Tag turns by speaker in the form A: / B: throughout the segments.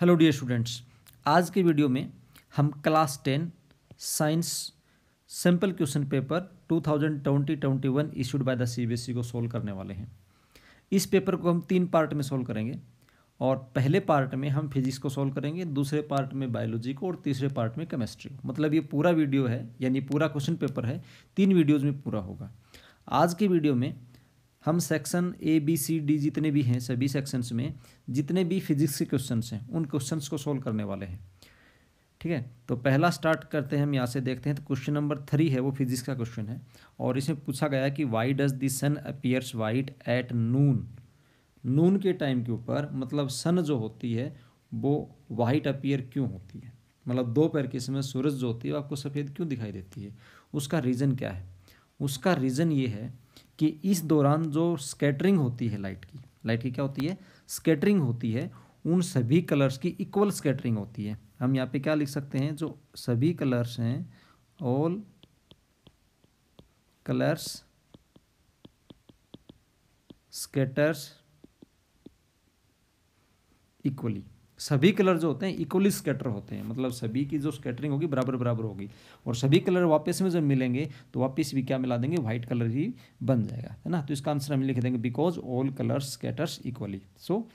A: Hello dear students आज के video में हम class ten science simple question paper 2020-21 issued by the CBSE को सोल्व करने वाले हैं इस पेपर को हम तीन पार्ट में सोल्व करेंगे और पहले पार्ट में हम फिजिक्स को सोल्व करेंगे दूसरे पार्ट में बायोलॉजी को और तीसरे पार्ट में केमिस्ट्री को मतलब ये पूरा वीडियो है यानी पूरा क्वेश्चन पेपर है तीन वीडियोज़ में पूरा होगा आज के वीडियो में हम section A B C D जितने भी हैं सभी सेक्शंस में जितने भी फिजिक्स के क्वेश्चन हैं उन क्वेश्चन को सोल्व करने वाले हैं ठीक है तो पहला स्टार्ट करते हैं हम यहाँ से देखते हैं तो क्वेश्चन नंबर थ्री है वो फिजिक्स का क्वेश्चन है और इसमें पूछा गया कि why does the sun appears white at noon noon के टाइम के ऊपर मतलब सन जो होती है वो वाइट अपियर क्यों होती है मतलब दोपहर के समय सूरज जो होती है वो आपको सफ़ेद क्यों दिखाई देती है उसका रीज़न क्या है उसका रीज़न ये है कि इस दौरान जो स्केटरिंग होती है लाइट की लाइट की क्या होती है स्केटरिंग होती है उन सभी कलर्स की इक्वल स्केटरिंग होती है हम यहाँ पे क्या लिख सकते हैं जो सभी कलर्स हैं ऑल कलर्स स्केटर्स इक्वली सभी कलर जो होते हैं इक्वली स्कैटर होते हैं मतलब सभी की जो स्कैटरिंग होगी बराबर बराबर होगी और सभी कलर वापस में जब मिलेंगे तो वापस भी क्या मिला देंगे व्हाइट कलर ही बन जाएगा है ना तो इसका आंसर हम लिख देंगे because all colour scatters equally so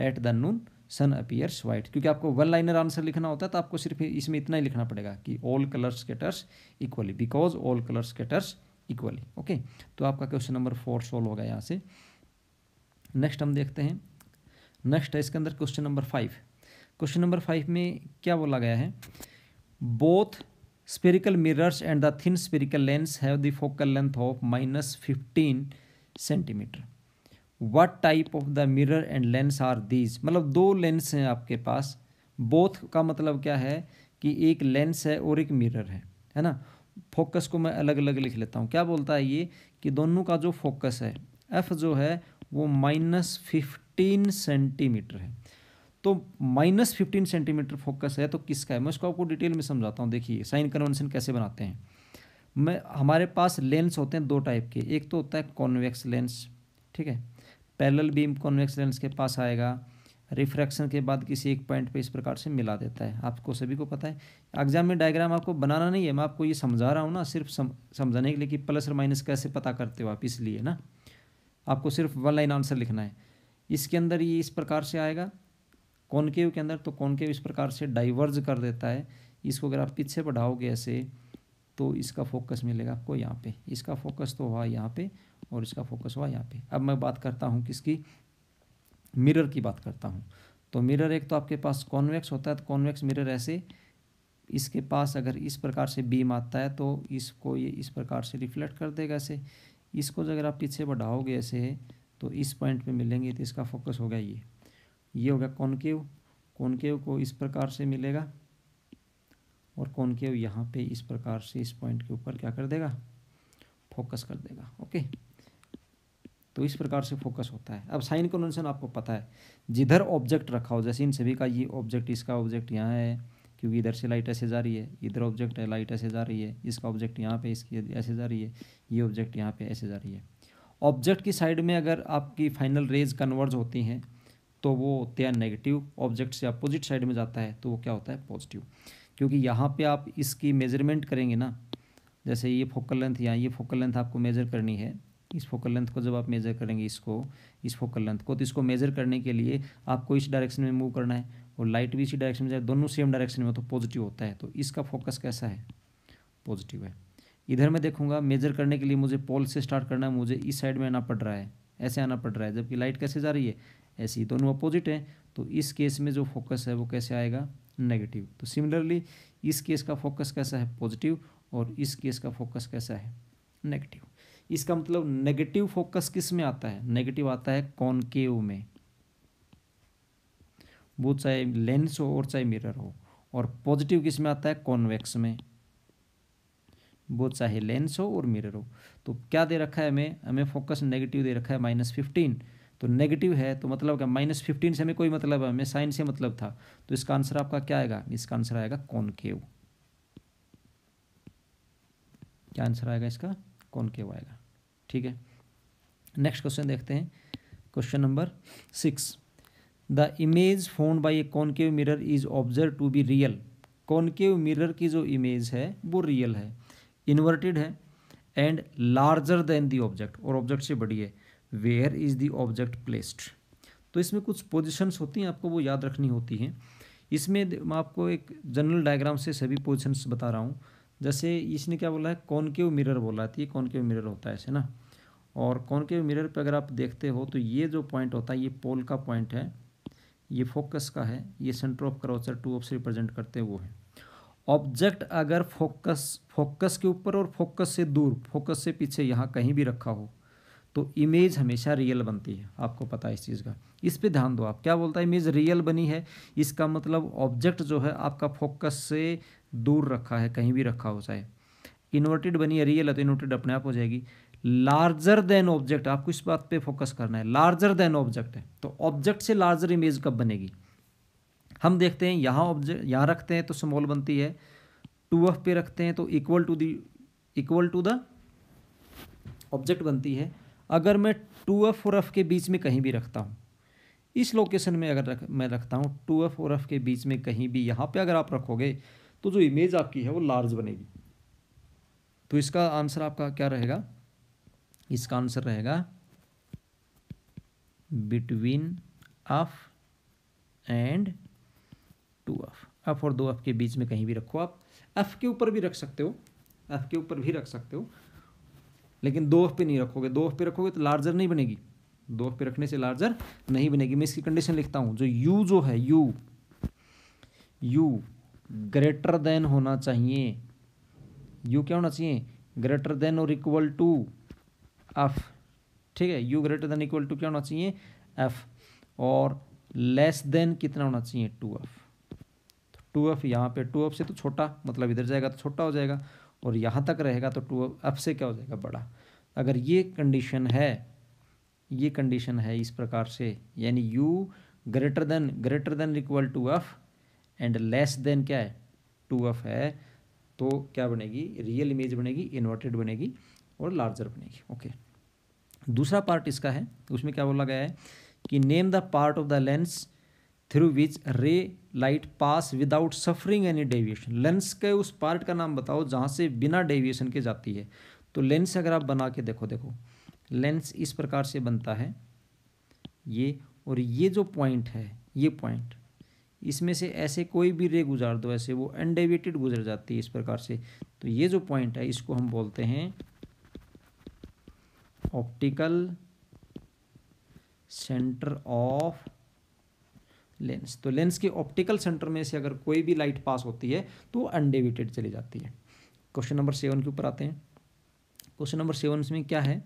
A: at the noon sun appears white क्योंकि आपको वन लाइनर आंसर लिखना होता है तो आपको सिर्फ इसमें इतना ही लिखना पड़ेगा कि all colour scatters equally because all colour scatters equally okay तो आपका क्वेश्चन नंबर फोर सॉल्व होगा यहाँ से नेक्स्ट हम देखते हैं नेक्स्ट है इसके अंदर question number five question number five में क्या बोला गया है both spherical mirrors and the thin spherical lens have the focal length of minus fifteen centimetre What type of the mirror and lens are these मतलब दो lens हैं आपके पास both का मतलब क्या है कि एक लेंस है और एक मिरर है है ना फोकस को मैं अलग अलग लिख लेता हूँ क्या बोलता है ये कि दोनों का जो फोकस है एफ जो है वो माइनस फिफ्टीन सेंटीमीटर है तो माइनस फिफ्टीन सेंटीमीटर फोकस है तो किसका है मैं उसको आपको डिटेल में समझाता हूँ देखिए साइन कन्वेंशन कैसे बनाते हैं मैं हमारे पास लेंस होते हैं दो टाइप के एक तो होता है कॉन्वेक्स लेंस ठीक है पैरेलल बीम कॉन्वेक्स लेंस के पास आएगा रिफ्रैक्शन के बाद किसी एक पॉइंट पे इस प्रकार से मिला देता है आपको सभी को पता है एग्जाम में डायग्राम आपको बनाना नहीं है मैं आपको ये समझा रहा हूँ ना सिर्फ सम, समझाने के लिए कि प्लस और माइनस कैसे पता करते हो आप इसलिए ना आपको सिर्फ वन लाइन आंसर लिखना है इसके अंदर ये इस प्रकार से आएगा कॉनकेव के अंदर तो कॉनकेव इस प्रकार से डाइवर्ज कर देता है इसको अगर आप पीछे बढ़ाओगे ऐसे तो इसका फोकस मिलेगा आपको यहाँ पे इसका फोकस तो हुआ यहाँ पे और इसका फोकस हुआ यहाँ पे अब मैं बात करता हूँ किसकी मिरर की बात करता हूँ तो मिरर एक तो आपके पास कॉन्वेक्स होता है तो कॉन्वेक्स मिरर ऐसे इसके पास अगर इस प्रकार से बीम आता है तो इसको ये इस प्रकार से रिफ्लेक्ट कर देगा ऐसे इसको अगर आप पीछे बढ़ाओगे ऐसे तो इस पॉइंट पे मिलेंगे तो इसका फोकस होगा ये ये होगा कॉनकेव कॉनकेव को इस प्रकार से मिलेगा और कॉनकेव यहाँ पे इस प्रकार से इस पॉइंट के ऊपर क्या कर देगा फोकस कर देगा ओके तो इस प्रकार से फोकस होता है अब साइन कन्वेंशन आपको पता है जिधर ऑब्जेक्ट रखा हो जैसे इन सभी का ये ऑब्जेक्ट इसका ऑब्जेक्ट यहाँ है क्योंकि इधर से लाइट ऐसे जा रही है इधर ऑब्जेक्ट है लाइट ऐसे जा रही है इसका ऑब्जेक्ट यहाँ पे इसकी ऐसे जा रही है ये ऑब्जेक्ट यहाँ पे ऐसे जा रही है ऑब्जेक्ट की साइड में अगर आपकी फाइनल रेज कन्वर्ज होती हैं तो वो होते हैं नेगेटिव ऑब्जेक्ट से अपोजिट साइड में जाता है तो वो क्या होता है पॉजिटिव क्योंकि यहाँ पर आप इसकी मेजरमेंट करेंगे ना जैसे ये फोकल लेंथ यहाँ ये फोकल लेंथ आपको मेजर करनी है इस फोकल लेंथ को जब आप मेजर करेंगे इसको इस फोकल लेंथ को तो इसको मेजर करने के लिए आपको इस डायरेक्शन में मूव करना है और लाइट भी इसी डायरेक्शन में जाए दोनों सेम डायरेक्शन में तो पॉजिटिव होता है तो इसका फोकस कैसा है पॉजिटिव है इधर मैं देखूंगा मेजर करने के लिए मुझे पोल से स्टार्ट करना है मुझे इस साइड में आना पड़ रहा है ऐसे आना पड़ रहा है जबकि लाइट कैसे जा रही है ऐसी दोनों अपोजिट हैं तो इस केस में जो फोकस है वो कैसे आएगा नेगेटिव तो सिमिलरली इस केस का फोकस कैसा है पॉजिटिव और इस केस का फोकस कैसा है नेगेटिव इसका मतलब नेगेटिव फोकस किस में आता है नेगेटिव आता है कॉनकेव में वो चाहे लेंस हो और चाहे मिरर हो और पॉजिटिव किस में आता है कॉन्वेक्स में वो चाहे लेंस हो और मिरर हो तो क्या दे रखा है हमें हमें फोकस नेगेटिव दे रखा है माइनस फिफ्टीन तो नेगेटिव है तो मतलब क्या माइनस फिफ्टीन से हमें कोई मतलब है हमें साइन से मतलब था तो इसका आंसर आपका क्या आएगा इसका आंसर आएगा कॉनकेव क्या आंसर आएगा इसका कॉनकेव आएगा ठीक है नेक्स्ट क्वेश्चन देखते हैं question number six the image formed by a concave mirror is observe to be real concave mirror की जो इमेज है वो रियल है इन्वर्टेड है and larger than the object और ऑब्जेक्ट से बड़ी है where is the object placed तो इसमें कुछ पोजिशंस होती हैं आपको वो याद रखनी होती हैं इसमें मैं आपको एक जनरल डायग्राम से सभी पोजिशंस बता रहा हूँ जैसे इसने क्या बोला है कॉन्केव मिरर बोला है तो ये कॉन्केव मिरर होता है ऐसे ना और कॉनकेव मिरर पर अगर आप देखते हो तो ये जो पॉइंट होता है ये पोल का पॉइंट है ये फोकस का है ये centre of curvature two of represent करते हैं वो है ऑब्जेक्ट अगर फोकस फोकस के ऊपर और फोकस से दूर फोकस से पीछे यहाँ कहीं भी रखा हो तो इमेज हमेशा रियल बनती है आपको पता है इस चीज़ का इस पे ध्यान दो आप क्या बोलता है इमेज रियल बनी है इसका मतलब ऑब्जेक्ट जो है आपका फोकस से दूर रखा है कहीं भी रखा हो चाहे इन्वर्टेड बनी है रियल है तो इन्वर्टेड अपने आप हो जाएगी लार्जर देन ऑब्जेक्ट आपको इस बात पे फोकस करना है लार्जर देन ऑब्जेक्ट है तो ऑब्जेक्ट से लार्जर इमेज कब बनेगी हम देखते हैं यहाँ ऑब्जेक्ट यहाँ रखते हैं तो स्मॉल बनती है टू एफ पे रखते हैं तो equal to the equal to the object बनती है अगर मैं टू एफ और एफ के बीच में कहीं भी रखता हूँ इस लोकेशन में अगर रख मैं रखता हूँ टू एफ और एफ के बीच में कहीं भी यहाँ पे अगर आप रखोगे तो जो इमेज आपकी है वो लार्ज बनेगी तो इसका आंसर आपका क्या रहेगा इसका आंसर रहेगा between F and two F F और दो अफ के बीच में कहीं भी रखो आप अफ के ऊपर भी रख सकते हो अफ के ऊपर भी रख सकते हो लेकिन दो अफ पे नहीं रखोगे दो अफ पे रखोगे तो लार्जर नहीं बनेगी दो अफ पे रखने से लार्जर नहीं बनेगी मैं इसकी कंडीशन लिखता हूँ जो यू जो है यू यू ग्रेटर देन होना चाहिए यू क्या होना चाहिए ग्रेटर देन और इक्वल टू एफ ठीक है u greater than equal to क्या होना चाहिए एफ और लेस देन कितना होना चाहिए टू एफ तो टू एफ यहाँ पे टू एफ से तो छोटा मतलब इधर जाएगा तो छोटा हो जाएगा और यहाँ तक रहेगा तो टू एफ से क्या हो जाएगा बड़ा अगर ये कंडीशन है ये कंडीशन है इस प्रकार से यानी u greater than greater than equal to F and less than क्या है टू एफ है तो क्या बनेगी रियल इमेज बनेगी इन्वर्टेड बनेगी और लार्जर बनेगी ओके okay. दूसरा पार्ट इसका है उसमें क्या बोला गया है कि name the part of the lens through which ray light pass without suffering any deviation lens के उस पार्ट का नाम बताओ जहाँ से बिना डेविएशन के जाती है तो लेंस अगर आप बना के देखो देखो लेंस इस प्रकार से बनता है ये और ये जो पॉइंट है ये पॉइंट इसमें से ऐसे कोई भी रे गुजार दो ऐसे वो अनडेविएटेड गुजर जाती है इस प्रकार से तो ये जो पॉइंट है इसको हम बोलते हैं ऑप्टिकल सेंटर ऑफ लेंस तो लेंस के ऑप्टिकल सेंटर में से अगर कोई भी लाइट पास होती है तो अनडेविटेड चली जाती है क्वेश्चन नंबर सेवन के ऊपर आते हैं क्वेश्चन नंबर सेवन में क्या है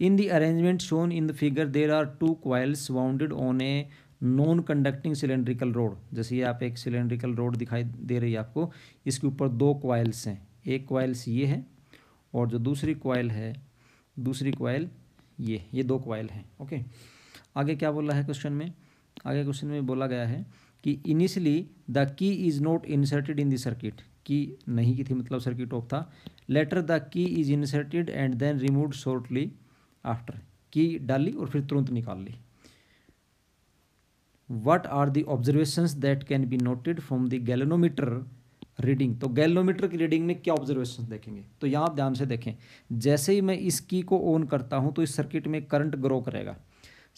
A: in the arrangement shown in the figure there are two coils wounded on a non conducting cylindrical rod जैसे ये आप एक सिलेंड्रिकल रोड दिखाई दे रही है आपको इसके ऊपर दो क्वाइल्स हैं एक क्वाइल्स ये है और जो दूसरी क्वाइल है दूसरी क्वाइल ये ये दो क्वाइल हैं ओके आगे क्या बोला है क्वेश्चन में आगे क्वेश्चन में बोला गया है कि initially the key is not inserted in the circuit key नहीं की थी मतलब सर्किट ऑफ था later the key is inserted and then remove shortly after key डाल ली और फिर तुरंत निकाल ली what are the observation that can be noted from the galvanometer reading तो गैलोमीटर की रीडिंग में क्या ऑब्जर्वेशन देखेंगे तो यहाँ आप ध्यान से देखें जैसे ही मैं इस की को ऑन करता हूँ तो इस सर्किट में करंट ग्रो करेगा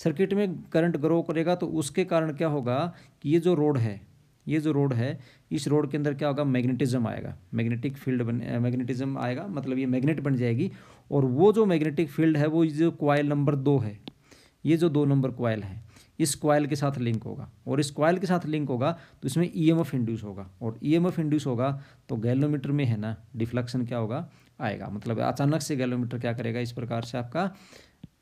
A: सर्किट में करंट ग्रो करेगा तो उसके कारण क्या होगा कि ये जो रोड है ये जो रोड है इस रोड के अंदर क्या होगा मैग्नेटिज्म आएगा मैग्नेटिक फील्ड बन मैग्नेटिज्म आएगा मतलब ये मैग्नेट बन जाएगी और वो जो मैग्नेटिक फील्ड है वो जो क्वाइल नंबर दो है ये जो दो नंबर क्वाइल है इस क्वाइल के साथ लिंक होगा और इस क्वाइल के साथ लिंक होगा तो इसमें ई एम एफ इंड्यूस होगा और ई एम एफ इंड्यूस होगा तो गैलोमीटर में है ना डिफ्लेक्शन क्या होगा आएगा मतलब अचानक से गैलोमीटर क्या करेगा इस प्रकार से आपका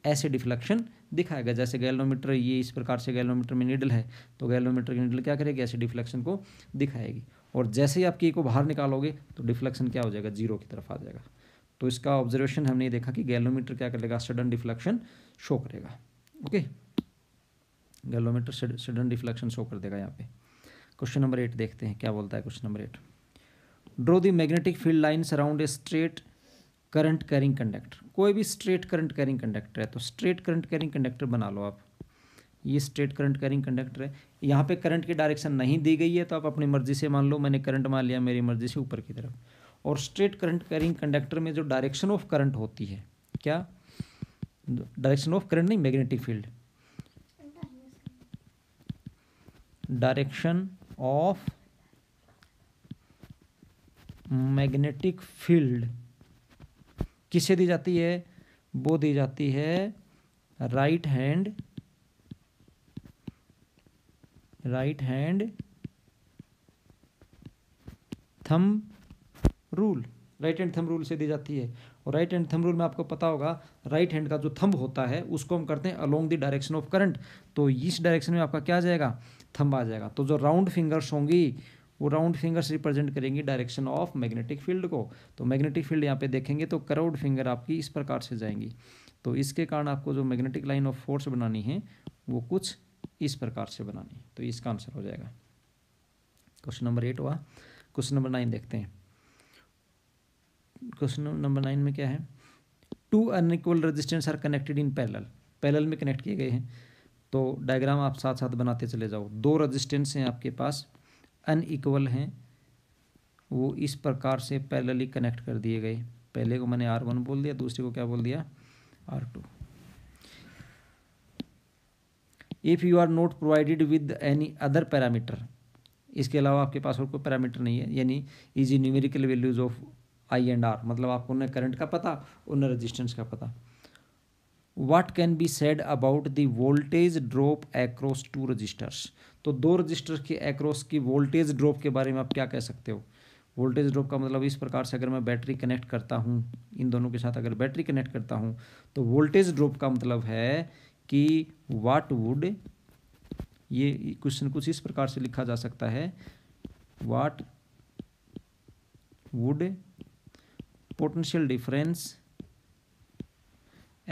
A: ऐसे डिफ्लेक्शन दिखाएगा जैसे गैलोमीटर ये इस प्रकार से गैलोमीटर में निडल है तो गैलोमीटर की निडल क्या करेगी ऐसे डिफ्लेक्शन को दिखाएगी और जैसे ही आप की को बाहर निकालोगे तो डिफ्लेक्शन क्या हो जाएगा जीरो की तरफ आ जाएगा तो इसका ऑब्जर्वेशन हमने देखा कि गैलोमीटर क्या करेगा सडन डिफ्लेक्शन शो करेगा okay galvanometer sudden reflection show कर देगा यहाँ पे क्वेश्चन नंबर एट देखते हैं क्या बोलता है question number eight draw the magnetic field line around a straight current carrying conductor कोई भी स्ट्रेट करंट कैरिंग कंडक्टर है तो स्ट्रेट करंट कैरिंग कंडक्टर बना लो आप ये स्ट्रेट करंट कैरिंग कंडक्टर है यहाँ पे करंट की डायरेक्शन नहीं दी गई है तो आप अपनी मर्जी से मान लो मैंने करंट मान लिया मेरी मर्जी से ऊपर की तरफ और स्ट्रेट करंट कैरिंग कंडक्टर में जो डायरेक्शन ऑफ करंट होती है क्या डायरेक्शन ऑफ करंट नहीं magnetic field direction of magnetic field किसे दी जाती है वो दी जाती है right hand right hand thumb rule right hand thumb rule से दी जाती है और राइट हैंड थम रूल में आपको पता होगा राइट हैंड का जो थंब होता है उसको हम करते हैं along the direction of current तो इस डायरेक्शन में आपका क्या जाएगा थंबा आ जाएगा तो जो राउंड फिंगर्स होंगी वो राउंड फिंगर्स रिप्रेजेंट करेंगी डायरेक्शन ऑफ मैग्नेटिक फील्ड को तो मैग्नेटिक फील्ड यहाँ पे देखेंगे तो करोड फिंगर आपकी इस प्रकार से जाएंगी तो इसके कारण आपको जो मैग्नेटिक लाइन ऑफ फोर्स बनानी है वो कुछ इस प्रकार से बनानी है तो इसका आंसर हो जाएगा क्वेश्चन नंबर एट हुआ क्वेश्चन नंबर नाइन देखते हैं क्वेश्चन नंबर नाइन में क्या है two unequal resistance are connected in parallel parallel में कनेक्ट किए गए हैं तो डायग्राम आप साथ साथ बनाते चले जाओ दो रजिस्टेंस हैं आपके पास अन इक्वल हैं वो इस प्रकार से पैरेलली कनेक्ट कर दिए गए पहले को मैंने आर वन बोल दिया दूसरे को क्या बोल दिया R two if you are not provided with any other parameter इसके अलावा आपके पास और कोई पैरामीटर नहीं है यानी easy numerical values of I and R मतलब आपको उन्हें करंट का पता उन्हें रजिस्टेंस का पता what can be said about the voltage drop across two resistors तो दो रजिस्टर के एक्रॉस की वोल्टेज ड्रॉप के बारे में आप क्या कह सकते हो वोल्टेज ड्रॉप का मतलब इस प्रकार से अगर मैं बैटरी कनेक्ट करता हूँ इन दोनों के साथ अगर बैटरी कनेक्ट करता हूँ तो वोल्टेज ड्रॉप का मतलब है कि वाट वुड ये क्वेश्चन कुछ इस प्रकार से लिखा जा सकता है what would potential difference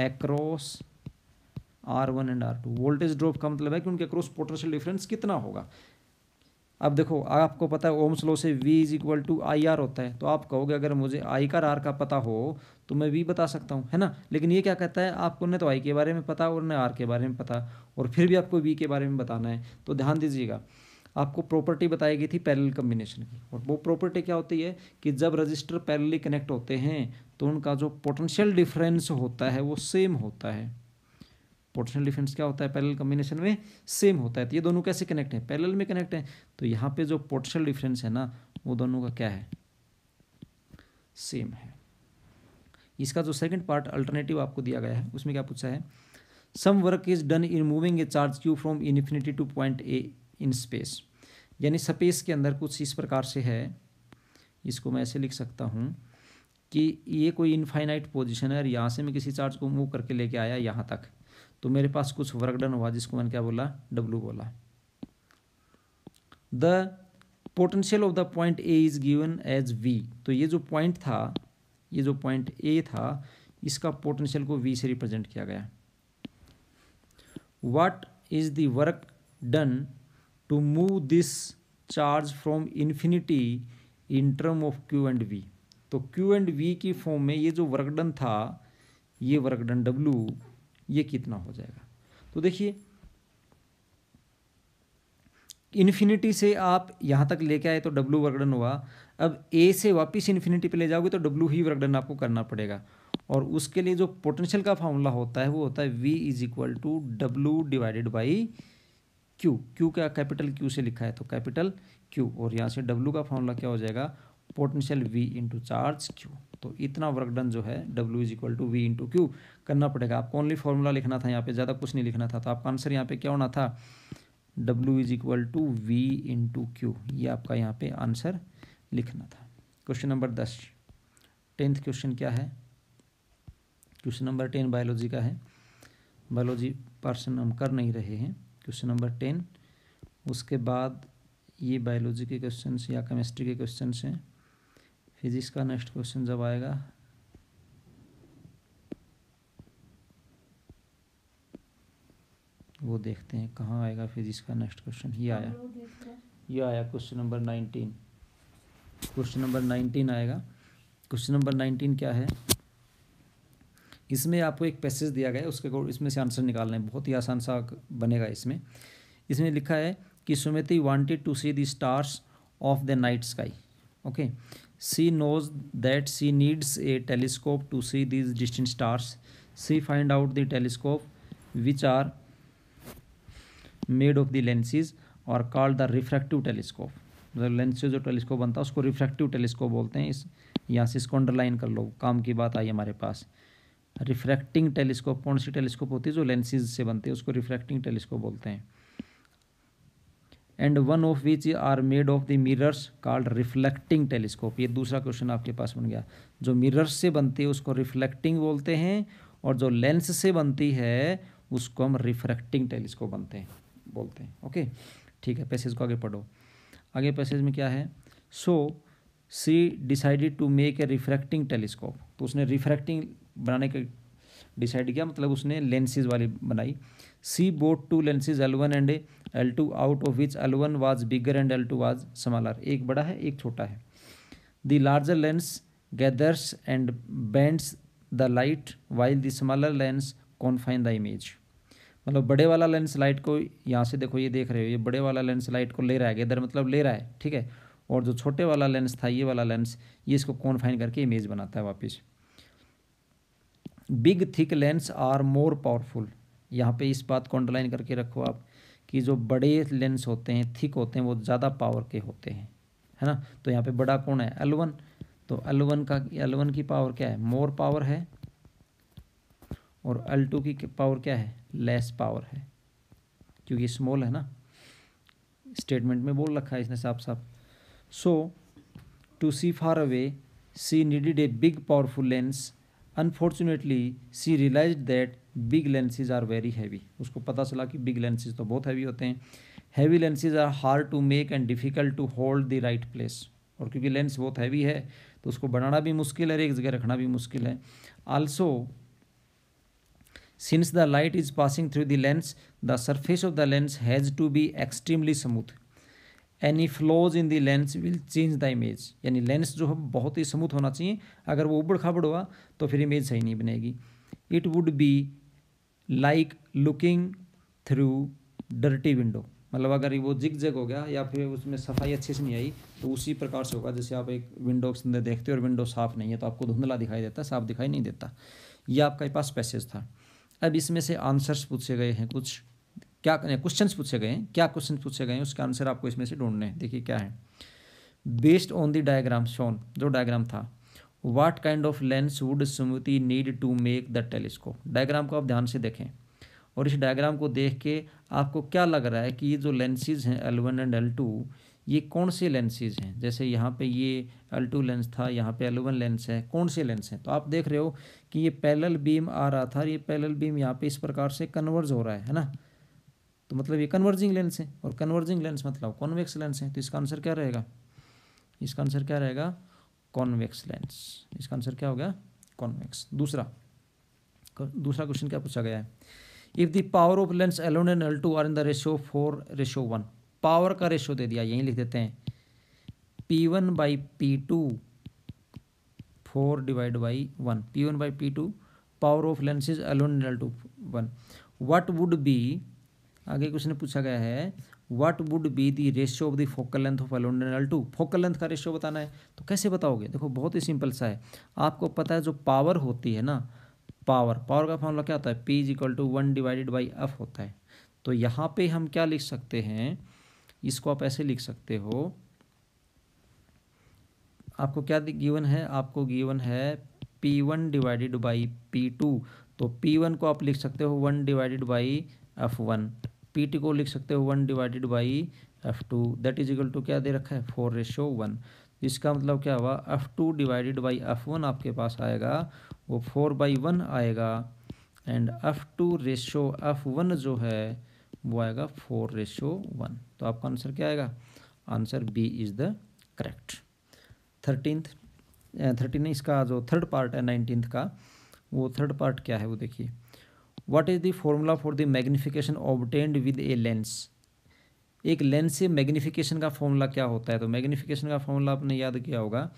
A: across R one and R two voltage drop का मतलब है कि उनके अक्रॉस पोटेंशियल डिफरेंस कितना होगा अब देखो आपको पता है ओम्स लॉ से V is equal to I R होता है तो आप कहोगे अगर मुझे I का आर का पता हो तो मैं V बता सकता हूँ है ना लेकिन ये क्या कहता है आपको न तो I के बारे में पता और न R के बारे में पता और फिर भी आपको V के बारे में बताना है तो ध्यान दीजिएगा आपको प्रॉपर्टी बताई गई थी पैरेलल कम्बिनेशन की और वो प्रॉपर्टी क्या होती है कि जब रजिस्टर पैरेलली कनेक्ट होते हैं तो उनका जो पोटेंशियल डिफरेंस होता है वो सेम होता है पोटेंशियल डिफरेंस क्या होता है पैरेलल कम्बिनेशन में सेम होता है तो ये दोनों कैसे कनेक्ट हैं पैरेलल में कनेक्ट हैं तो यहाँ पे जो पोटेंशियल डिफरेंस है ना वो दोनों का क्या है सेम है इसका जो सेकंड पार्ट अल्टरनेटिव आपको दिया गया है उसमें क्या पूछा है some work is done in moving a charge Q from infinity to point A in space यानी स्पेस के अंदर कुछ इस प्रकार से है इसको मैं ऐसे लिख सकता हूँ कि ये कोई इनफाइनाइट पोजिशन है और यहाँ से मैं किसी चार्ज को मूव करके लेके आया यहाँ तक तो मेरे पास कुछ वर्क डन हुआ जिसको मैंने क्या बोला डब्लू बोला the potential of the point A is given as V तो ये जो पॉइंट था ये जो पॉइंट ए था इसका पोटेंशियल को वी से रिप्रेजेंट किया गया what is the work done to move this charge from infinity in term of Q and V तो क्यू एंड वी की फॉर्म में ये जो वर्क डन था ये वर्क डन ये कितना हो जाएगा तो देखिए इन्फिनिटी से आप यहाँ तक लेके आए तो डब्ल्यू वर्क डन हुआ अब ए से वापस इन्फिनिटी पे ले जाओगे तो डब्ल्यू ही वर्क डन आपको करना पड़ेगा और उसके लिए जो पोटेंशियल का फॉर्मूला होता है वो होता है V is equal to W divided by Q Q क्या कैपिटल क्यू से लिखा है तो कैपिटल क्यू और यहाँ से डब्लू का फॉर्मूला क्या हो जाएगा potential V into charge Q तो इतना वर्क डन जो है W is equal to V into Q करना पड़ेगा आपको ओनली फॉर्मूला लिखना था यहाँ पे ज़्यादा कुछ नहीं लिखना था तो आपका आंसर यहाँ पे क्या होना था W is equal to V into Q ये आपका यहाँ पे आंसर लिखना था क्वेश्चन नंबर दस टेंथ क्वेश्चन क्या है क्वेश्चन नंबर टेन बायोलॉजी का है बायोलॉजी पर्सन हम कर नहीं रहे हैं क्वेश्चन नंबर टेन उसके बाद ये बायोलॉजी के क्वेश्चन या केमिस्ट्री के क्वेश्चन हैं फिजिक्स का नेक्स्ट क्वेश्चन जब आएगा वो देखते हैं कहाँ आएगा फिजिक्स का नेक्स्ट क्वेश्चन ये आया ये आया question number nineteen question number nineteen आएगा क्वेश्चन नंबर नाइनटीन क्या है इसमें आपको एक पैसेज दिया गया है उसके अकॉर्ड इसमें से आंसर निकालना है बहुत ही आसान सा बनेगा इसमें इसमें लिखा है कि Sumiti wanted to see the stars of the night sky okay she knows that she needs a telescope to see these distant stars she find out the telescope which are made of the lenses और called the refractive telescope मतलब lens से जो telescope बनता है उसको refractive telescope बोलते हैं इस यहाँ से इसको अंडरलाइन कर लो काम की बात आई हमारे पास रिफ्रैक्टिंग टेलीस्कोप कौन सी टेलीस्कोप होती है जो लेंसेज से बनती है उसको रिफ्रैक्टिंग टेलीस्कोप बोलते हैं and one of which are made of the mirrors called reflecting telescope ये दूसरा क्वेश्चन आपके पास बन गया जो मिरर्स से बनती है उसको रिफ्लेक्टिंग बोलते हैं और जो लेंस से बनती है उसको हम रिफ्रैक्टिंग टेलीस्कोप बनते हैं बोलते हैं ओके ठीक है पैसेज को आगे पढ़ो आगे पैसेज में क्या है so she decided to make a refracting telescope तो उसने रिफ्रैक्टिंग बनाने का डिसाइड किया मतलब उसने लेंसेज वाली बनाई She bought two lenses L1 and L2 out of which L1 was bigger and L2 was smaller. एक बड़ा है एक छोटा है The larger lens gathers and bends the light while the smaller lens confine the image. मतलब बड़े वाला lens light को यहाँ से देखो ये देख रहे हो ये बड़े वाला लेंस लाइट को ले रहा है गैदर मतलब ले रहा है ठीक है और जो छोटे वाला लेंस था ये वाला लेंस ये इसको कॉन्फाइन करके इमेज बनाता है वापस big thick lens are more powerful यहाँ पे इस बात को अंडरलाइन करके रखो आप कि जो बड़े लेंस होते हैं थिक होते हैं वो ज़्यादा पावर के होते हैं है ना तो यहाँ पे बड़ा कौन है एल वन तो एल वन का एल वन की पावर क्या है मोर पावर है और एल टू की पावर क्या है लेस पावर है क्योंकि स्मॉल है ना स्टेटमेंट में बोल रखा है इसने साफ साफ so to see far away she needed a big powerful lens unfortunately she realise that big lenses are very heavy उसको पता चला कि बिग लेंसेज तो बहुत हैवी होते हैं heavy lenses are hard to make and difficult to hold the right place और क्योंकि लेंस बहुत हैवी है तो उसको बनाना भी मुश्किल है एक जगह रखना भी मुश्किल है also since the light is passing through the lens the surface of the lens has to be extremely smooth any flaws in the lens will change the image यानी लेंस जो है बहुत ही स्मूथ होना चाहिए अगर वो उबड़ खाबड़ हुआ तो फिर इमेज सही नहीं बनेगी it would be like looking through dirty window मतलब अगर वो जिग जग हो गया या फिर उसमें सफाई अच्छे से नहीं आई तो उसी प्रकार से होगा जैसे आप एक विंडो के अंदर देखते हो और विंडो साफ नहीं है तो आपको धुंधला दिखाई देता साफ दिखाई नहीं देता ये आपका पास पैसेज था अब इसमें से आंसर्स पूछे गए हैं कुछ क्या क्वेश्चन पूछे गए हैं क्या क्वेश्चन पूछे गए हैं उसके आंसर आपको इसमें से ढूंढने हैं देखिए क्या है based on the diagram shown जो डायग्राम था what kind of lens would Smriti need to make the telescope diagram को आप ध्यान से देखें और इस डायग्राम को देख के आपको क्या लग रहा है कि ये जो लेंसेज हैं L one and L two ये कौन से लेंसेज हैं जैसे यहाँ पे ये एल टू लेंस था यहाँ पे एल वन लेंस है कौन से लेंस हैं तो आप देख रहे हो कि ये पैरल बीम आ रहा था ये पैरल बीम यहाँ पे इस प्रकार से कन्वर्ज हो रहा है है ना तो मतलब ये कन्वर्जिंग लेंस है और कन्वर्जिंग लेंस मतलब कॉन्वेक्स लेंस है तो इसका आंसर क्या रहेगा इसका आंसर क्या रहेगा कॉन्वेक्स लेंस इसका आंसर क्या हो गया कॉन्वेक्स दूसरा दूसरा क्वेश्चन क्या पूछा गया है if the power of lens L one and L two are in the ratio four ratio one power का रेशो दे दिया यहीं लिख देते हैं P one by P two four divide by one P one by P two power of lenses L one and L two one what would be आगे question पूछा गया है what would be the ratio of the focal length of एलोंडेनल to focal length का ratio बताना है तो कैसे बताओगे देखो बहुत ही सिंपल सा है आपको पता है जो पावर होती है ना पावर पावर का फॉर्मूला क्या होता है P is equal to one divided by F होता है तो यहाँ पे हम क्या लिख सकते हैं इसको आप ऐसे लिख सकते हो आपको क्या गिवन है आपको गिवन है P one divided by P two तो पी वन को आप लिख सकते हो one divided by F one P T को लिख सकते हो one divided by F two that is equal to क्या दे रखा है फोर रेशो वन इसका मतलब क्या हुआ F two divided by F one आपके पास आएगा वो फोर बाई वन आएगा and F two ratio F one जो है वो आएगा फोर रेशो वन तो आपका आंसर क्या आएगा answer B is the correct thirteen thirteen इसका जो थर्ड पार्ट है नाइनटीन का वो थर्ड पार्ट क्या है वो देखिए what is the formula for the magnification obtained with a lens एक लेंस से मैग्निफिकेशन का फॉर्मूला क्या होता है तो मैग्निफिकेशन का फॉर्मूला आपने याद किया होगा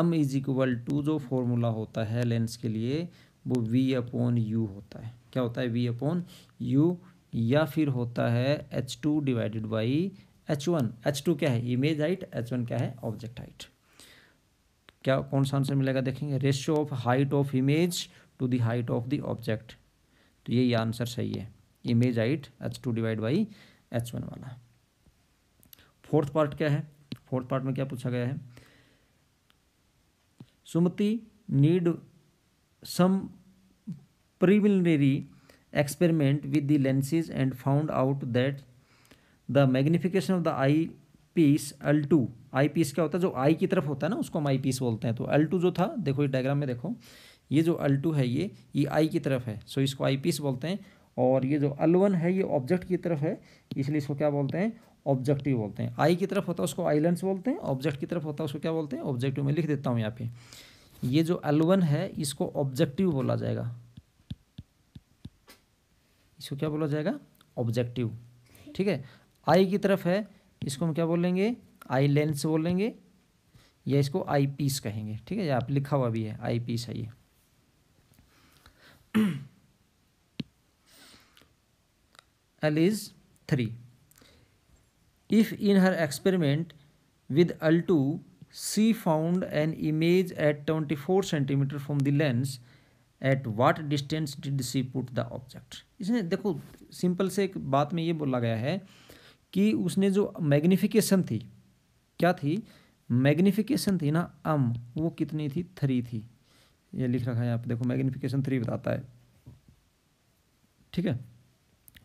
A: अम इज इक्वल टू जो फॉर्मूला होता है लेंस के लिए वो वी अपॉन यू होता है क्या होता है वी अपॉन यू या फिर होता है H two divided by H one H two क्या है इमेज हाइट एच वन क्या है ऑब्जेक्ट हाइट क्या कौन सा आंसर मिलेगा देखेंगे ratio of height of image to the height of the object तो ये आंसर सही है image height H two divide by H one वाला फोर्थ पार्ट क्या है फोर्थ पार्ट में क्या पूछा गया है Sumati need some preliminary experiment with the lenses and found out that the magnification of the piece L two eyepiece क्या होता है जो आई की तरफ होता है ना उसको हम आई पीस बोलते हैं तो एल टू जो था देखो इस डायग्राम में देखो ये जो अल टू है ये ये आई की तरफ है सो इसको आई पीस बोलते हैं और ये जो अल वन है ये ऑब्जेक्ट की तरफ है इसलिए इसको क्या बोलते हैं ऑब्जेक्टिव बोलते हैं आई की तरफ होता है उसको आईलेंस बोलते हैं ऑब्जेक्ट की तरफ होता है उसको क्या बोलते हैं ऑब्जेक्टिव में लिख देता हूँ यहाँ पे ये जो अल है इसको ऑब्जेक्टिव बोला जाएगा इसको क्या बोला जाएगा ऑब्जेक्टिव ठीक है आई की तरफ है इसको हम क्या बोलेंगे आई लेंस बोलेंगे या इसको आई पीस कहेंगे ठीक है या आप लिखा हुआ भी है आई पीस है ये L is 3. If in her experiment with L2 she found an image at 24 centimeter from the lens at what distance did she put the object इसमें देखो सिंपल से एक बात में ये बोला गया है कि उसने जो मैग्निफिकेशन थी क्या थी मैग्निफिकेशन थी ना अम वो कितनी थी थ्री थी ये लिख रखा है यहाँ देखो मैग्निफिकेशन थ्री बताता है ठीक है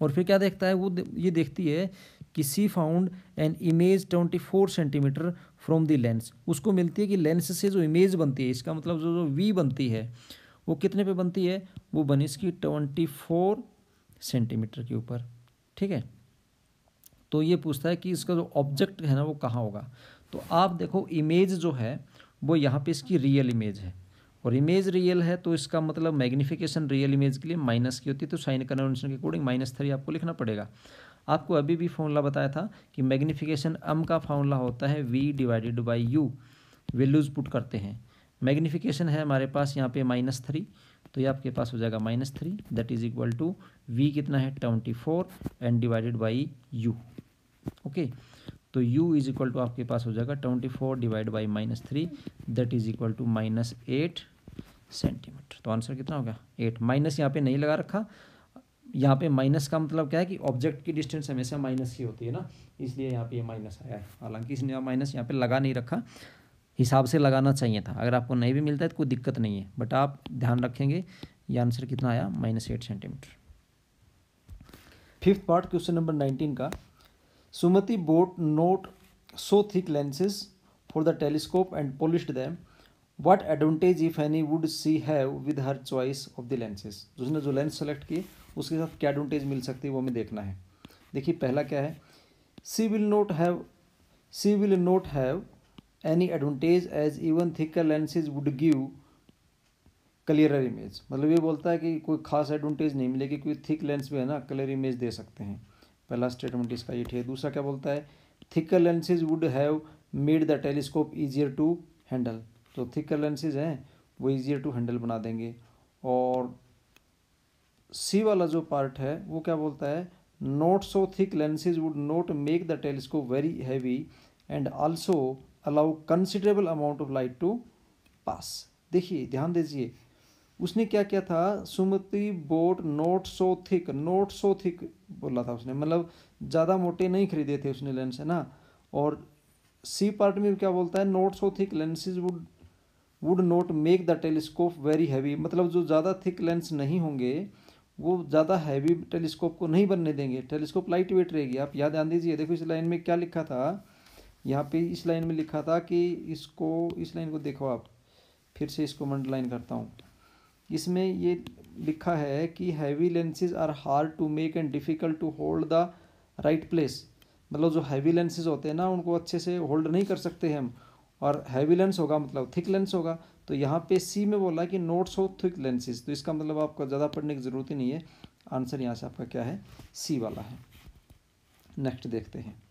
A: और फिर क्या देखता है वो ये देखती है कि she found an image twenty four centimetre from the lens उसको मिलती है कि लेंस से जो इमेज बनती है इसका मतलब जो जो वी बनती है वो कितने पे बनती है वो बनी इसकी ट्वेंटी फोर सेंटीमीटर के ऊपर ठीक है तो ये पूछता है कि इसका जो ऑब्जेक्ट है ना वो कहाँ होगा तो आप देखो इमेज जो है वो यहाँ पे इसकी रियल इमेज है और इमेज रियल है तो इसका मतलब मैग्नीफिकेशन रियल इमेज के लिए माइनस की होती है तो साइन कन्वेंशन के अकॉर्डिंग माइनस थ्री आपको लिखना पड़ेगा आपको अभी भी फॉर्मूला बताया था कि मैग्निफिकेशन अम का फॉर्मूला होता है V divided by U values put करते हैं मैग्नीफिकेशन है हमारे पास यहाँ पे माइनस थ्री तो ये आपके पास हो जाएगा minus three that is equal to V कितना है twenty four and divided by U okay तो यू इज इक्वल टू आपके पास हो जाएगा twenty four divide by minus three that is equal to minus eight centimetre तो answer कितना हो गया एट माइनस यहाँ पे नहीं लगा रखा यहाँ पे माइनस का मतलब क्या है कि ऑब्जेक्ट की डिस्टेंस हमेशा माइनस ही होती है ना इसलिए यहाँ पे ये यह माइनस आया है हालांकि इसने माइनस यहाँ पे लगा नहीं रखा हिसाब से लगाना चाहिए था अगर आपको नहीं भी मिलता है तो कोई दिक्कत नहीं है बट आप ध्यान रखेंगे ये आंसर कितना आया minus eight centimetre fifth part question number nineteen का Sumati bought not so thick lenses for the telescope and polished them what advantage if any would she have with her choice of the lenses उसने जो lens select किए उसके साथ क्या advantage मिल सकती है वो हमें देखना है देखिए पहला क्या है she will not have she will not have any advantage as even thicker lenses would give clear image मतलब ये बोलता है कि कोई खास एडवांटेज नहीं मिलेगी क्योंकि थिक लेंस में है ना क्लियर इमेज दे सकते हैं पहला स्टेटमेंट इसका ये ठीक है दूसरा क्या बोलता है thicker lenses would have made the telescope easier to handle जो थिकर लेंसेज हैं वो ईजियर टू हैंडल बना देंगे और सी वाला जो पार्ट है वो क्या बोलता है not so thick lenses would not make the telescope very heavy and also allow considerable amount of light to pass देखिए ध्यान दीजिए उसने क्या किया था Sumati bought not so thick not so thick बोला था उसने मतलब ज़्यादा मोटे नहीं खरीदे थे उसने लेंस है ना और सी पार्ट में क्या बोलता है not so thick lenses would would not make the telescope very heavy मतलब जो ज़्यादा थिक लेंस नहीं होंगे वो ज़्यादा हैवी टेलीस्कोप को नहीं बनने देंगे टेलीस्कोप लाइट वेट रहेगी आप याद ध्यान दीजिए देखो इस लाइन में क्या लिखा था यहाँ पे इस लाइन में लिखा था कि इसको इस लाइन को देखो आप फिर से इसको मंडलाइन करता हूँ इसमें ये लिखा है कि heavy lenses are hard to make and difficult to hold the right place मतलब जो हैवी लेंसेज होते हैं ना उनको अच्छे से होल्ड नहीं कर सकते हम और हैवी लेंस होगा मतलब थिक लेंस होगा तो यहाँ पे सी में बोला कि नोट्स हो थिक लेंसेज तो इसका मतलब आपको ज़्यादा पढ़ने की ज़रूरत ही नहीं है आंसर यहाँ से आपका क्या है सी वाला है नेक्स्ट देखते हैं